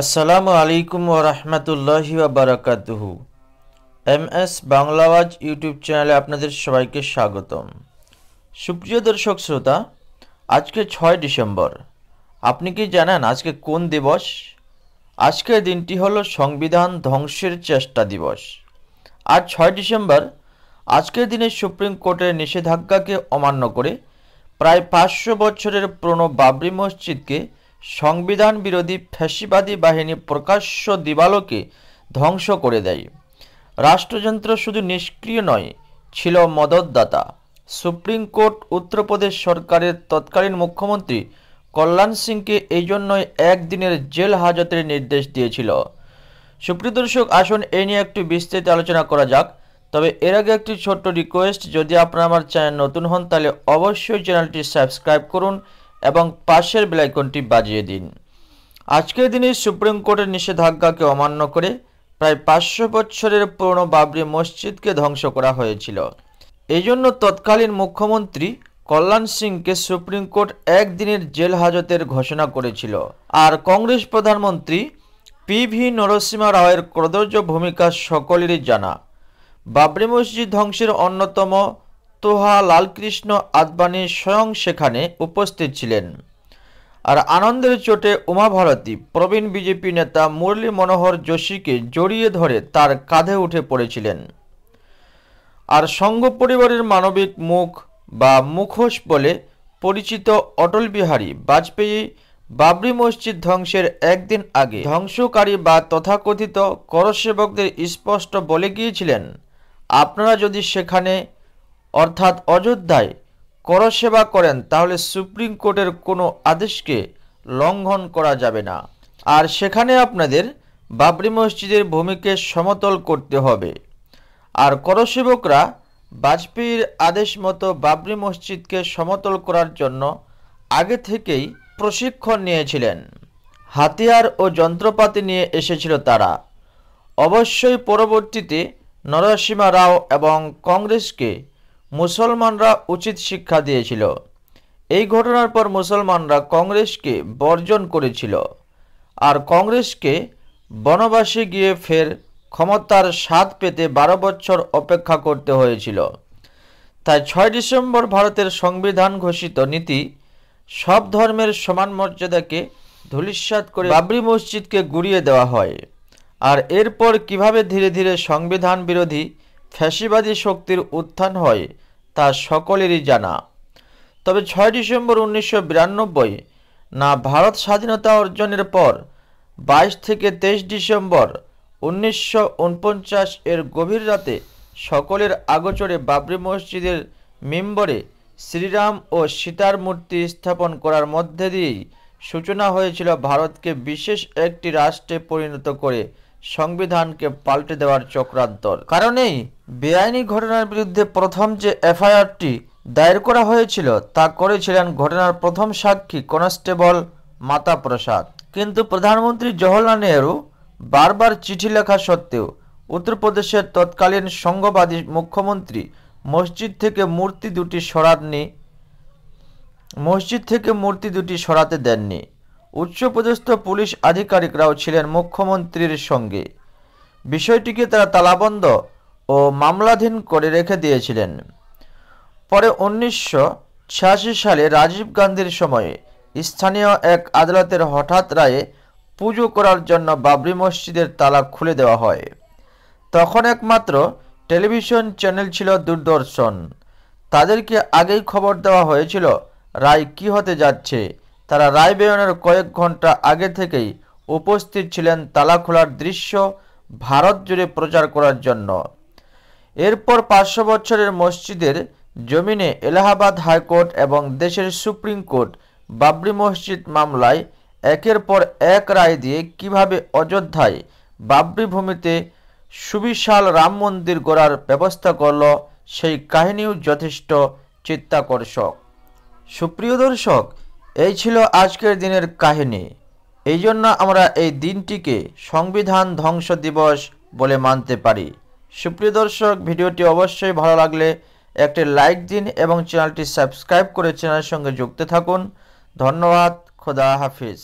আসসালামু আলাইকুম ও রহমতুল্লাহি বারাকাতুহু এম এস বাংলাওয়াজ ইউটিউব চ্যানেলে আপনাদের সবাইকে স্বাগতম সুপ্রিয় দর্শক শ্রোতা আজকে ছয় ডিসেম্বর আপনি কি জানেন আজকে কোন দিবস আজকের দিনটি হলো সংবিধান ধ্বংসের চেষ্টা দিবস আর ছয় ডিসেম্বর আজকের দিনে সুপ্রিম কোর্টের নিষেধাজ্ঞাকে অমান্য করে প্রায় পাঁচশো বছরের পুরনো বাবরি মসজিদকে সংবিধান বিরোধী ফ্যাসিবাদী বাহিনী প্রকাশ্য দিবালোকে ধ্বংস করে দেয় রাষ্ট্রযন্ত্র শুধু নিষ্ক্রিয় নয় ছিল মদতদাতা সুপ্রিম কোর্ট উত্তরপ্রদেশ সরকারের তৎকালীন মুখ্যমন্ত্রী কল্যাণ সিংকে এই জন্যই একদিনের জেল হাজতের নির্দেশ দিয়েছিল সুপ্রিয় দর্শক আসুন এ নিয়ে একটু বিস্তারিত আলোচনা করা যাক তবে এর আগে একটি ছোট্ট রিকোয়েস্ট যদি আপনারা আমার চ্যানেল নতুন হন তাহলে অবশ্যই চ্যানেলটি সাবস্ক্রাইব করুন এবং পাশের বেলাইকনটি বাজিয়ে দিন আজকের দিনে সুপ্রিম কোর্টের নিষেধাজ্ঞাকে অমান্য করে প্রায় পাঁচশো বছরের পুরনো বাবরি মসজিদকে ধ্বংস করা হয়েছিল এই জন্য তৎকালীন মুখ্যমন্ত্রী কল্যাণ সিংকে সুপ্রিম কোর্ট একদিনের জেল হাজতের ঘোষণা করেছিল আর কংগ্রেস প্রধানমন্ত্রী পি ভি নরসিমা রাওয়ের ক্রদর্য ভূমিকা সকলেরই জানা বাবরি মসজিদ ধ্বংসের অন্যতম তোহা লালকৃষ্ণ আদবানি স্বয়ং সেখানে উপস্থিত ছিলেন আর আনন্দের চোটে উমা ভারতী প্রবীণ বিজেপি নেতা মুরলী মনোহর যোশীকে জড়িয়ে ধরে তার কাঁধে উঠে পড়েছিলেন আর সঙ্গ পরিবারের মানবিক মুখ বা মুখোশ বলে পরিচিত অটল বিহারী বাজপেয়ী বাবরি মসজিদ ধ্বংসের একদিন আগে ধ্বংসকারী বা তথাকথিত করসেবকদের স্পষ্ট বলে গিয়েছিলেন আপনারা যদি সেখানে অর্থাৎ অযোধ্যায় করসেবা করেন তাহলে সুপ্রিম কোর্টের কোনো আদেশকে লঙ্ঘন করা যাবে না আর সেখানে আপনাদের বাবরি মসজিদের ভূমিকে সমতল করতে হবে আর করসেবকরা বাজপেয়ীর আদেশ মতো বাবরি মসজিদকে সমতল করার জন্য আগে থেকেই প্রশিক্ষণ নিয়েছিলেন হাতিয়ার ও যন্ত্রপাতি নিয়ে এসেছিল তারা অবশ্যই পরবর্তীতে নরসিমা রাও এবং কংগ্রেসকে মুসলমানরা উচিত শিক্ষা দিয়েছিল এই ঘটনার পর মুসলমানরা কংগ্রেসকে বর্জন করেছিল আর কংগ্রেসকে বনবাসে গিয়ে ফের ক্ষমতার স্বাদ পেতে বারো বছর অপেক্ষা করতে হয়েছিল তাই ছয় ডিসেম্বর ভারতের সংবিধান ঘোষিত নীতি সব ধর্মের সমান মর্যাদাকে ধুলিস্বাদ করে বাবরি মসজিদকে গুড়িয়ে দেওয়া হয় আর এরপর কিভাবে ধীরে ধীরে সংবিধান বিরোধী ফ্যাসিবাদী শক্তির উত্থান হয় তা সকলেরই জানা তবে ছয় ডিসেম্বর উনিশশো না ভারত স্বাধীনতা অর্জনের পর বাইশ থেকে তেইশ ডিসেম্বর উনিশশো এর গভীর রাতে সকলের আগোচরে বাবরি মসজিদের মেম্বরে শ্রীরাম ও সীতার মূর্তি স্থাপন করার মধ্যে দিয়েই সূচনা হয়েছিল ভারতকে বিশেষ একটি রাষ্ট্রে পরিণত করে সংবিধানকে পাল্টে দেওয়ার চক্রান্তর কারণেই বেআইনি ঘটনার বিরুদ্ধে প্রথম যে এফআইআরটি দায়ের করা হয়েছিল তা করেছিলেন ঘটনার প্রথম সাক্ষী কনস্টেবল মাতা প্রসাদ কিন্তু প্রধানমন্ত্রী জওহরলাল নেহরু বারবার চিঠি লেখা সত্ত্বেও উত্তরপ্রদেশের তৎকালীন সংঘবাদী মুখ্যমন্ত্রী মসজিদ থেকে মূর্তি দুটি সরাতনি মসজিদ থেকে মূর্তি দুটি সরাতে দেননি উচ্চপদস্থ পুলিশ আধিকারিকরাও ছিলেন মুখ্যমন্ত্রীর সঙ্গে বিষয়টিকে তারা তালাবন্ধ ও মামলাধীন করে রেখে দিয়েছিলেন পরে উনিশশো সালে রাজীব গান্ধীর সময়ে স্থানীয় এক আদালতের হঠাৎ রায়ে পুজো করার জন্য বাবরি মসজিদের তালা খুলে দেওয়া হয় তখন একমাত্র টেলিভিশন চ্যানেল ছিল দূরদর্শন তাদেরকে আগেই খবর দেওয়া হয়েছিল রায় কী হতে যাচ্ছে তারা রায়বেয়নের কয়েক ঘন্টা আগে থেকেই উপস্থিত ছিলেন তালা খোলার দৃশ্য ভারত জুড়ে প্রচার করার জন্য এরপর পাঁচশো বছরের মসজিদের জমিনে এলাহাবাদ হাইকোর্ট এবং দেশের সুপ্রিম কোর্ট বাবরি মসজিদ মামলায় একের পর এক রায় দিয়ে কিভাবে অযোধ্যায় বাবরি ভূমিতে সুবিশাল রাম মন্দির গড়ার ব্যবস্থা করল সেই কাহিনীও যথেষ্ট চিত্তাকর্ষক সুপ্রিয় দর্শক এই ছিল আজকের দিনের কাহিনী এই জন্য আমরা এই দিনটিকে সংবিধান ধ্বংস দিবস বলে মানতে পারি সুপ্রিয় দর্শক ভিডিওটি অবশ্যই ভালো লাগলে একটি লাইক দিন এবং চ্যানেলটি সাবস্ক্রাইব করে চ্যানেলের সঙ্গে যুক্ত থাকুন ধন্যবাদ খোদা হাফিজ